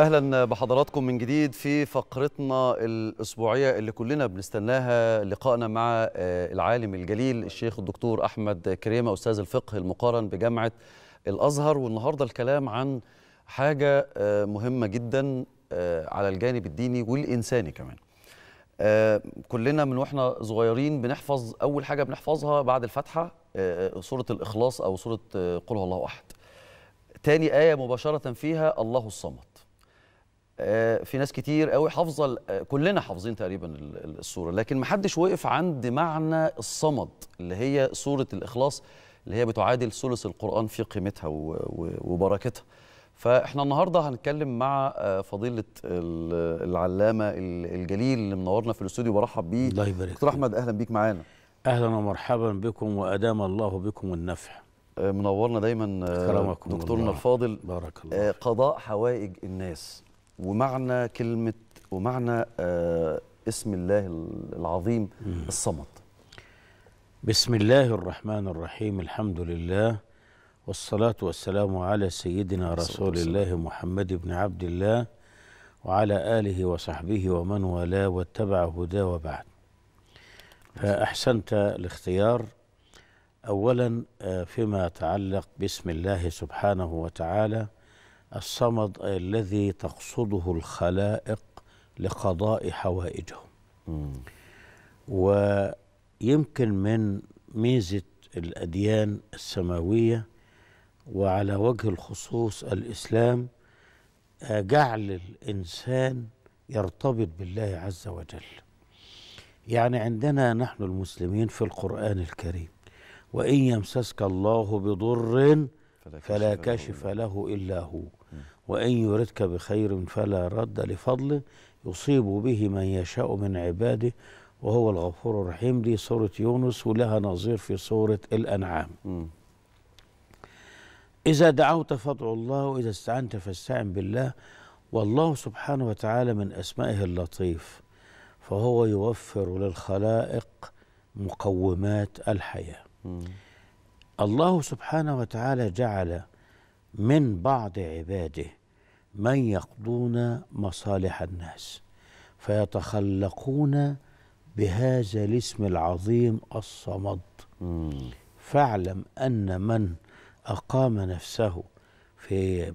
اهلا بحضراتكم من جديد في فقرتنا الاسبوعيه اللي كلنا بنستناها لقائنا مع آه، العالم الجليل الشيخ الدكتور احمد كريمه استاذ الفقه المقارن بجامعه الازهر والنهارده الكلام عن حاجه آه، مهمه جدا آه، على الجانب الديني والانساني كمان كلنا من واحنا صغيرين بنحفظ اول حاجه بنحفظها بعد الفاتحه سوره الاخلاص او سوره قل هو الله احد تاني آية مباشرة فيها الله الصمد آه، في ناس كتير قوي حافظه آه، كلنا حافظين تقريبا الصوره لكن ما حدش وقف عند معنى الصمد اللي هي سوره الاخلاص اللي هي بتعادل ثلث القران في قيمتها وبركتها فاحنا النهارده هنتكلم مع آه، فضيله العلامه الجليل اللي منورنا في الاستوديو برحب بيه الله يبارك دكتور احمد اهلا بيك معانا اهلا ومرحبا بكم وادام الله بكم النفع منورنا دايما دكتورنا الله. الفاضل بارك الله قضاء حوائج الناس ومعنى كلمة ومعنى آه اسم الله العظيم الصمد بسم الله الرحمن الرحيم الحمد لله والصلاة والسلام على سيدنا رسول الله محمد بن عبد الله وعلى آله وصحبه ومن والاه واتبع هدى وبعد فأحسنت الاختيار أولا آه، فيما يتعلق باسم الله سبحانه وتعالى الصمد الذي تقصده الخلائق لقضاء حوائجهم ويمكن من ميزة الأديان السماوية وعلى وجه الخصوص الإسلام جعل الإنسان يرتبط بالله عز وجل يعني عندنا نحن المسلمين في القرآن الكريم وإن يمسسك الله بضر فلا كشف له إلا هو وإن يردك بخير فلا رد لفضله يصيب به من يشاء من عباده وهو الغفور الرحيم دي سورة يونس ولها نظير في سورة الأنعام م. إذا دعوت فضع الله وإذا استعنت فاستعن بالله والله سبحانه وتعالى من أسمائه اللطيف فهو يوفر للخلائق مقومات الحياة م. الله سبحانه وتعالى جعل من بعض عباده من يقضون مصالح الناس فيتخلقون بهذا الاسم العظيم الصمد فاعلم ان من اقام نفسه في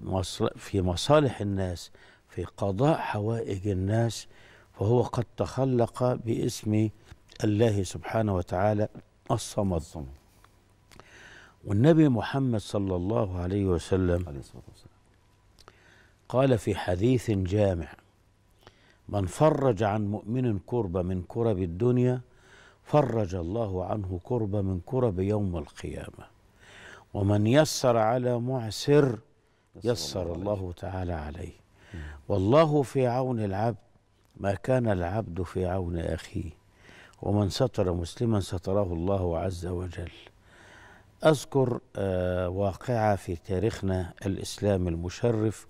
في مصالح الناس في قضاء حوائج الناس فهو قد تخلق باسم الله سبحانه وتعالى الصمد والنبي محمد صلى الله عليه وسلم قال في حديث جامع من فرج عن مؤمن كربة من كرب الدنيا فرج الله عنه كربة من كرب يوم القيامة ومن يسر على معسر يسر الله تعالى عليه والله في عون العبد ما كان العبد في عون أخيه ومن ستر مسلما ستره الله عز وجل أذكر آه، واقعة في تاريخنا الإسلام المشرف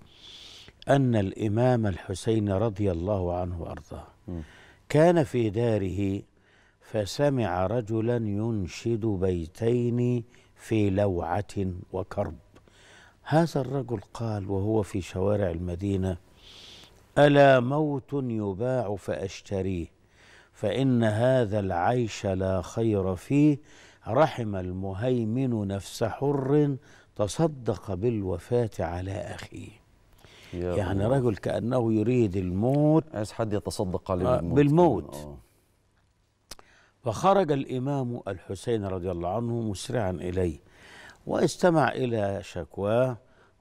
أن الإمام الحسين رضي الله عنه وأرضاه كان في داره فسمع رجلا ينشد بيتين في لوعة وكرب هذا الرجل قال وهو في شوارع المدينة ألا موت يباع فأشتريه فإن هذا العيش لا خير فيه رحم المهيمن نفس حر تصدق بالوفاة على أخيه يعني الله. رجل كأنه يريد الموت عايز حد يتصدق عليه آه، بالموت, بالموت. آه. فخرج الإمام الحسين رضي الله عنه مسرعا إليه واستمع إلى شكواه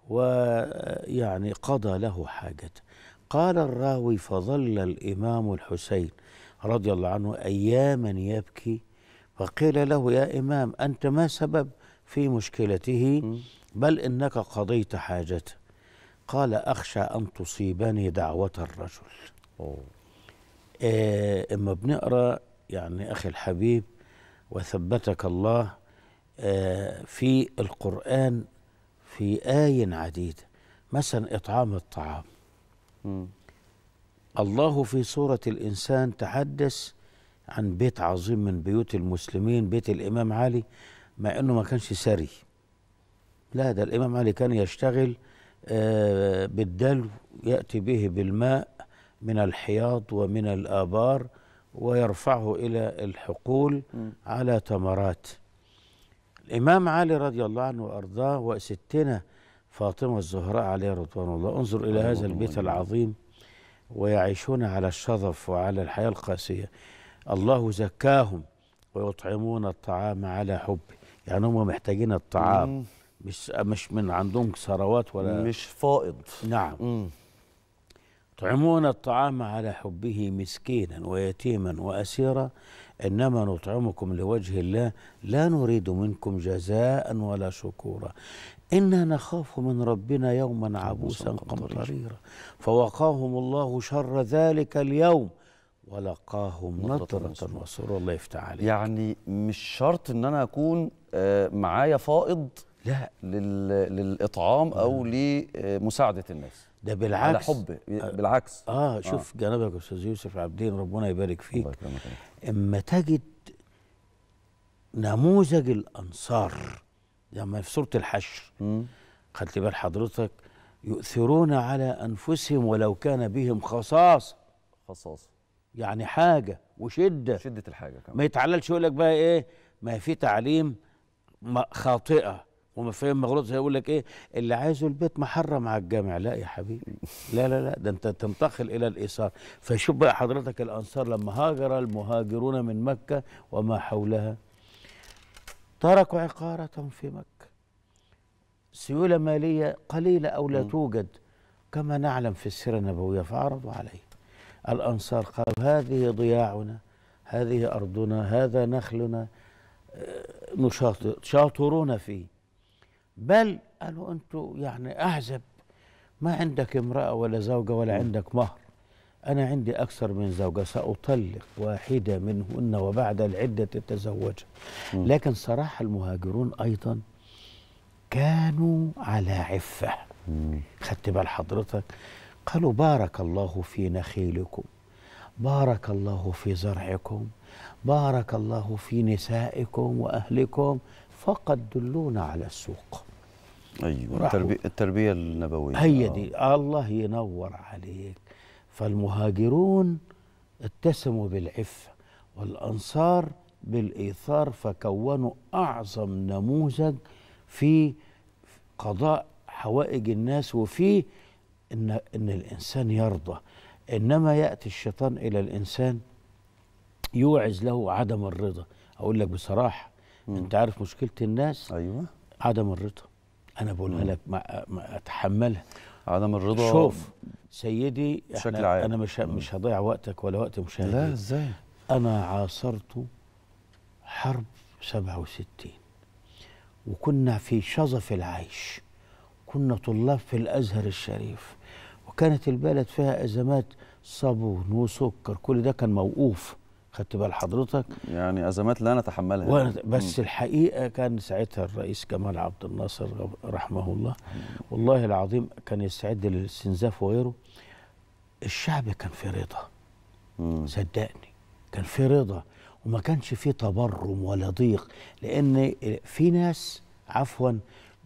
ويعني قضى له حاجته قال الراوي فظل الإمام الحسين رضي الله عنه أياما يبكي فقيل له يا إمام أنت ما سبب في مشكلته بل إنك قضيت حاجته قال أخشى أن تصيبني دعوة الرجل أوه. آه اما بنقرا يعني اخي الحبيب وثبتك الله آه في القران في آي عديدة مثلا إطعام الطعام م. الله في سورة الإنسان تحدث عن بيت عظيم من بيوت المسلمين بيت الإمام علي مع أنه ما كانش سري لا ده الإمام علي كان يشتغل آه، بالدلو يأتي به بالماء من الحياض ومن الآبار ويرفعه إلى الحقول على تمرات الإمام علي رضي الله عنه وأرضاه وستنا فاطمة الزهراء عليها رضوان الله انظر إلى هذا البيت العظيم ويعيشون على الشظف وعلى الحياة القاسية الله زكاهم ويطعمون الطعام على حبه يعني هم محتاجين الطعام مش مش من عندهم ثروات ولا مش فائض نعم مم. يطعمون الطعام على حبه مسكينا ويتيما واسيرا انما نطعمكم لوجه الله لا نريد منكم جزاء ولا شكورا انا نخاف من ربنا يوما عبوسا قمطريرا فوقاهم الله شر ذلك اليوم ولقاهم نظرة وسرور الله يفتح عليك يعني مش شرط ان انا اكون آه، معايا فائض لا لل... للاطعام او لمساعده الناس ده بالعكس على حب آه. بالعكس اه, آه. شوف آه. جنابك استاذ يوسف عابدين ربنا يبارك فيك الله اما تجد نموذج الانصار لما في سوره الحشر خدت بال حضرتك يؤثرون على انفسهم ولو كان بهم خصاصه خصاصه يعني حاجه وشده شده الحاجه كمان ما يتعللش يقول لك بقى ايه ما في تعليم خاطئه ومفاهيم مغلوطه هيقول لك ايه اللي عايزه البيت محرم على الجامع لا يا حبيبي لا لا لا ده انت تنتقل الى الايثار فشوف بقى حضرتك الانصار لما هاجر المهاجرون من مكه وما حولها تركوا عقارتهم في مكه سيوله ماليه قليله او لا توجد كما نعلم في السيره النبويه فعرضوا عليه الانصار قالوا هذه ضياعنا هذه ارضنا هذا نخلنا آه، نشاطرون فيه بل قالوا انتوا يعني اعزب ما عندك امراه ولا زوجه ولا نعم. عندك مهر انا عندي اكثر من زوجه ساطلق واحده منهن وبعد العده تتزوجها لكن صراحه المهاجرون ايضا كانوا على عفه خدت بال حضرتك قالوا بارك الله في نخيلكم بارك الله في زرعكم بارك الله في نسائكم واهلكم فقد دلونا على السوق ايوه التربية, التربيه النبويه هي آه. دي الله ينور عليك فالمهاجرون اتسموا بالعفه والانصار بالايثار فكونوا اعظم نموذج في قضاء حوائج الناس وفي ان ان الانسان يرضى انما ياتي الشيطان الى الانسان يوعز له عدم الرضا اقول لك بصراحه مم. انت عارف مشكله الناس ايوه عدم الرضا انا بقولها لك ما, اتحملها عدم الرضا شوف سيدي بشكل عام انا مش مم. مش هضيع وقتك ولا وقت مشاهدين لا ازاي انا عاصرت حرب 67 وكنا في شظف العيش كنا طلاب في الازهر الشريف وكانت البلد فيها ازمات صابون وسكر كل ده كان موقوف خدت بال حضرتك يعني ازمات لا نتحملها بس م. الحقيقه كان ساعتها الرئيس كمال عبد الناصر رحمه الله والله العظيم كان يستعد للاستنزاف وغيره الشعب كان في رضا م. صدقني كان في رضا وما كانش في تبرم ولا ضيق لان في ناس عفوا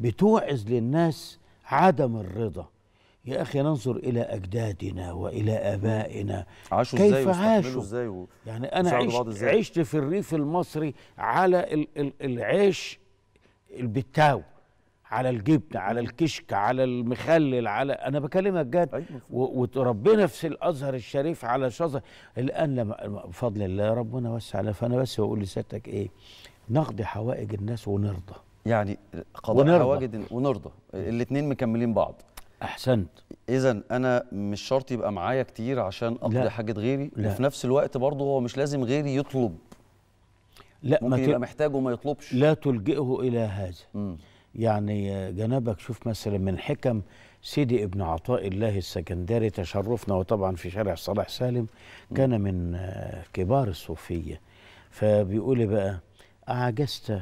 بتوعز للناس عدم الرضا يا اخي ننظر الى اجدادنا والى ابائنا عاشوا كيف ازاي عاشوا ازاي و... يعني انا عشت, إزاي؟ عشت في الريف المصري على ال... ال... العيش البتاو على الجبنه على الكشك على المخلل على انا بكلمك جد أيوة. و... وتربينا في الازهر الشريف على شظر الان لما بفضل الله ربنا وسع على فانا بس بقول لسيادتك ايه نقضي حوائج الناس ونرضى يعني قضاء ونرضى. حواجد ونرضى الاثنين مكملين بعض احسنت اذا انا مش شرط يبقى معايا كتير عشان اقضي حاجه غيري لا. وفي نفس الوقت برضه هو مش لازم غيري يطلب لا ممكن ما يبقى محتاجه محتاج وما يطلبش لا تلجئه الى هذا م. يعني جنابك شوف مثلا من حكم سيدي ابن عطاء الله السكندري تشرفنا وطبعا في شارع صلاح سالم كان من كبار الصوفيه فبيقول بقى اعجزت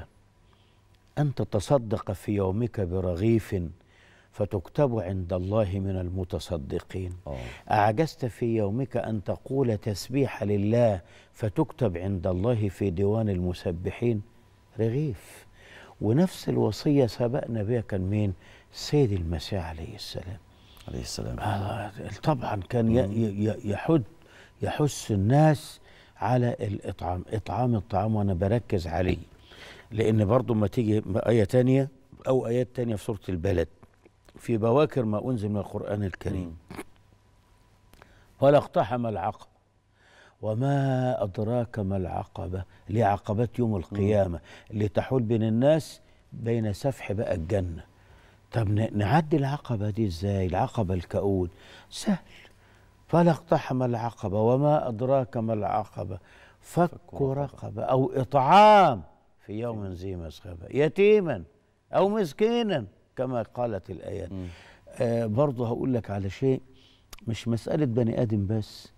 ان تتصدق في يومك برغيف فتكتب عند الله من المتصدقين أوه. أعجزت في يومك أن تقول تسبيح لله فتكتب عند الله في ديوان المسبحين رغيف ونفس الوصية سبقنا بها كان مين سيد المسيح عليه السلام عليه السلام آه طبعا كان يحد يحث الناس على الإطعام إطعام الطعام وأنا بركز عليه لأن برضو ما تيجي آية تانية أو آيات تانية في سورة البلد في بواكر ما أنزل من القرآن الكريم فلا اقتحم العقبة وما أدراك ما العقبة لعقبات يوم القيامة اللي تحول بين الناس بين سفح بقى الجنة طب نعدي العقبة دي ازاي العقبة الكؤود سهل فلا اقتحم العقبة وما أدراك ما العقبة فك, فك رقبة أو إطعام في يوم ذي مسغبة يتيما أو مسكينا كما قالت الآيات آه برضه هقول لك على شيء مش مسألة بني آدم بس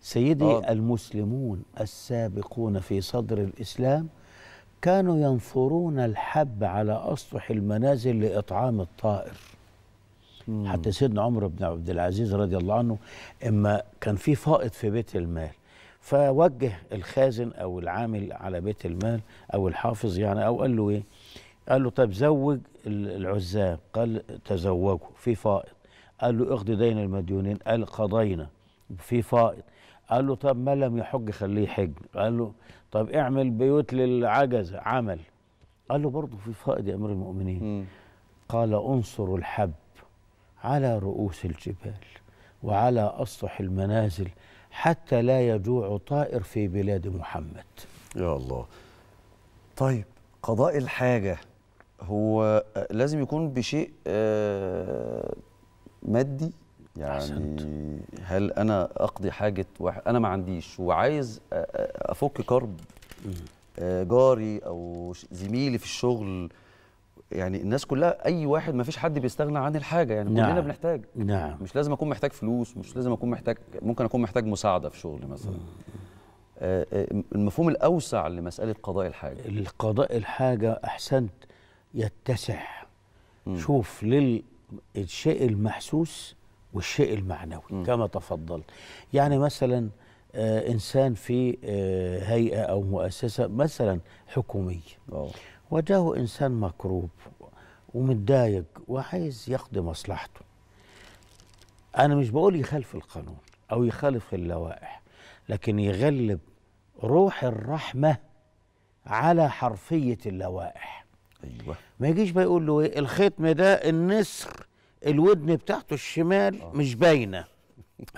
سيدي آه. المسلمون السابقون في صدر الإسلام كانوا ينثرون الحب على أسطح المنازل لإطعام الطائر مم. حتى سيدنا عمر بن عبد العزيز رضي الله عنه إما كان في فائض في بيت المال فوجه الخازن أو العامل على بيت المال أو الحافظ يعني أو قال له إيه قال له طب زوج العزاب قال تزوجوا في فائض قال له اقضي المديونين قال قضينا في فائض قال له طب ما لم يحج خليه حج قال له طب اعمل بيوت للعجز عمل قال له برضه في فائض يا امير المؤمنين قال انصر الحب على رؤوس الجبال وعلى اسطح المنازل حتى لا يجوع طائر في بلاد محمد يا الله طيب قضاء الحاجه هو آه، لازم يكون بشيء آه، مادي يعني هل انا اقضي حاجه واحد انا ما عنديش وعايز آه، افك كرب جاري او زميلي في الشغل يعني الناس كلها اي واحد ما فيش حد بيستغنى عن الحاجه يعني نعم. كلنا بنحتاج نعم. مش لازم اكون محتاج فلوس مش لازم اكون محتاج ممكن اكون محتاج مساعده في شغلي مثلا المفهوم الاوسع لمساله قضاء الحاجه القضاء الحاجه احسنت يتسع مم. شوف للشيء المحسوس والشيء المعنوي مم. كما تفضل يعني مثلا آه انسان في آه هيئه او مؤسسه مثلا حكوميه وجاءه انسان مكروب ومتضايق وعايز يقضي مصلحته انا مش بقول يخالف القانون او يخالف اللوائح لكن يغلب روح الرحمه على حرفيه اللوائح ايوه ما يجيش بقى يقول له ايه الختم ده النسر الودن بتاعته الشمال أوه. مش باينه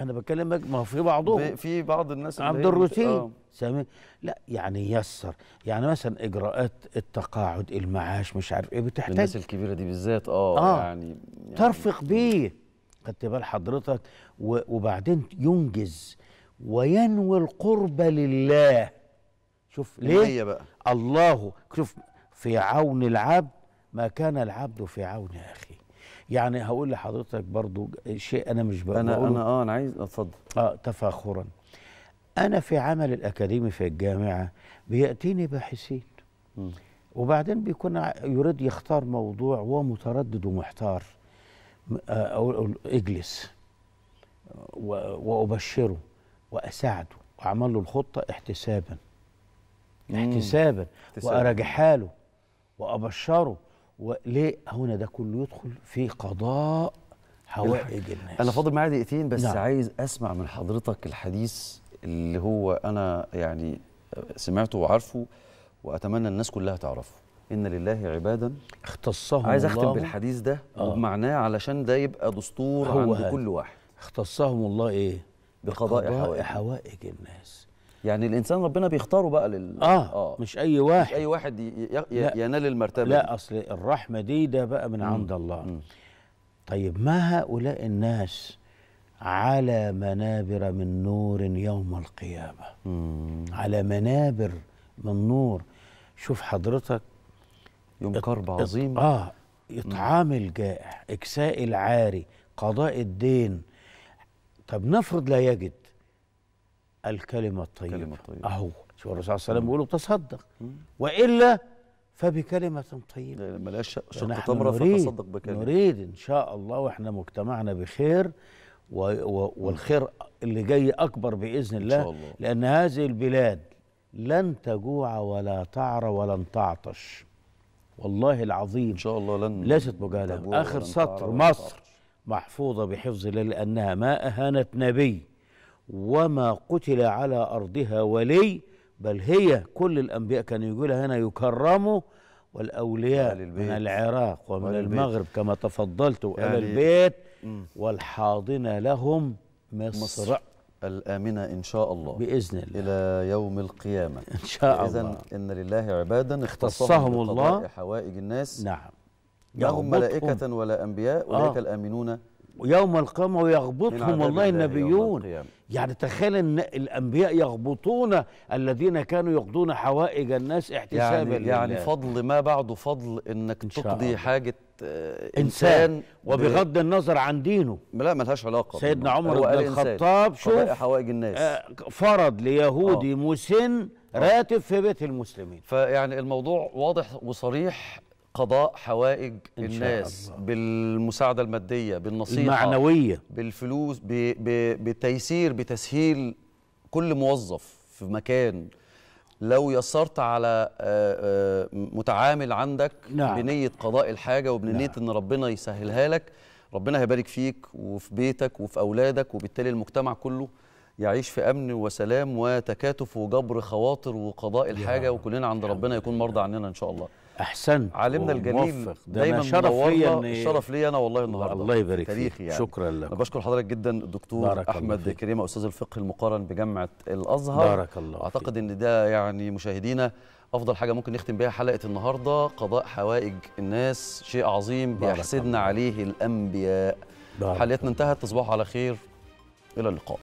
انا بكلمك ما هو في بعضهم في بعض الناس عبد الروتين آه. سامي لا يعني يسر يعني مثلا اجراءات التقاعد المعاش مش عارف ايه بتحتاج الناس الكبيره دي بالذات اه, آه. يعني, يعني ترفق بيه خدت بال حضرتك وبعدين ينجز وينوي القرب لله شوف ليه بقى الله شوف في عون العبد ما كان العبد في عون اخيه يعني هقول لحضرتك برضو شيء انا مش بقول انا انا اه انا عايز اتفضل اه تفاخرا انا في عمل الاكاديمي في الجامعه بياتيني باحثين وبعدين بيكون يريد يختار موضوع وهو متردد ومحتار آه، اقول اجلس وابشره واساعده واعمل له الخطه احتسابا احتسابا واراجعها له وأبشره وليه هنا ده كله يدخل في قضاء حوائج الناس أنا فاضل معايا دقيقتين بس نعم. عايز أسمع من حضرتك الحديث اللي هو أنا يعني سمعته وعارفه وأتمنى الناس كلها تعرفه إن لله عبادا اختصهم عايز أختم الله بالحديث ده آه. وبمعناه علشان ده يبقى دستور عند كل واحد اختصهم الله إيه؟ بقضاء, بقضاء حوائج. حوائج الناس يعني الانسان ربنا بيختاره بقى لل آه, اه مش اي واحد مش اي واحد ي... ينال المرتبه لا اصل الرحمه دي ده بقى من عند الله مم. طيب ما هؤلاء الناس على منابر من نور يوم القيامه مم. على منابر من نور شوف حضرتك يوم كرب عظيم اه اطعام الجائع اكساء العاري قضاء الدين طب نفرض لا يجد الكلمة الطيبة, الكلمة الطيبة. أهو شوف الرسول صلى الله عليه وسلم بيقول تصدق وإلا فبكلمة طيبة ملهاش تمرة فتصدق بكلمة نريد إن شاء الله وإحنا مجتمعنا بخير و و والخير اللي جاي أكبر بإذن الله, إن شاء الله لأن هذه البلاد لن تجوع ولا تعرى ولن تعطش والله العظيم إن شاء الله لن ليست مجالة آخر سطر مصر محفوظة بحفظ الله لأنها ما أهانت نبي وما قتل على أرضها ولي بل هي كل الأنبياء كانوا يقولها هنا يكرموا والأولياء من العراق ومن المغرب كما تفضلت يعني أهل البيت والحاضنة لهم مصر, مصر الآمنة إن شاء الله بإذن الله إلى يوم القيامة إن شاء الله إذن إن لله عبادا اختصهم الله حوائج الناس نعم لهم ملائكة ولا أنبياء أولئك آه. الآمنون يوم القيامة ويغبطهم والله النبيون يعني تخيل ان الانبياء يغبطون الذين كانوا يقضون حوائج الناس احتسابا يعني, يعني فضل ما بعده فضل انك إن تقضي الله. حاجه آه، إنسان, انسان وبغض النظر عن دينه لا ملهاش علاقه سيدنا عمر بن الخطاب شوف حوائج الناس آه، فرض ليهودي آه. مسن آه. راتب في بيت المسلمين فيعني الموضوع واضح وصريح قضاء حوائج الناس بالمساعدة المادية بالنصيحة المعنوية بالفلوس بتيسير بتسهيل كل موظف في مكان لو يسرت على آه، آه، متعامل عندك نعم. بنية قضاء الحاجة وبنية نعم. أن ربنا يسهلها لك ربنا هيبارك فيك وفي بيتك وفي أولادك وبالتالي المجتمع كله يعيش في امن وسلام وتكاتف وجبر خواطر وقضاء الحاجه وكلنا عند ربنا يكون مرضى عننا ان شاء الله احسنت عالمنا الجليل دايما شرف ليا الشرف ليا انا والله النهارده الله يبارك فيك يعني. شكرا لك بشكر حضرتك جدا الدكتور احمد كريمه استاذ الفقه المقارن بجامعه الازهر بارك الله اعتقد ان ده يعني مشاهدينا افضل حاجه ممكن نختم بيها حلقه النهارده قضاء حوائج الناس شيء عظيم بيحسدنا عليه الانبياء حلقتنا انتهت تصبحوا على خير الى اللقاء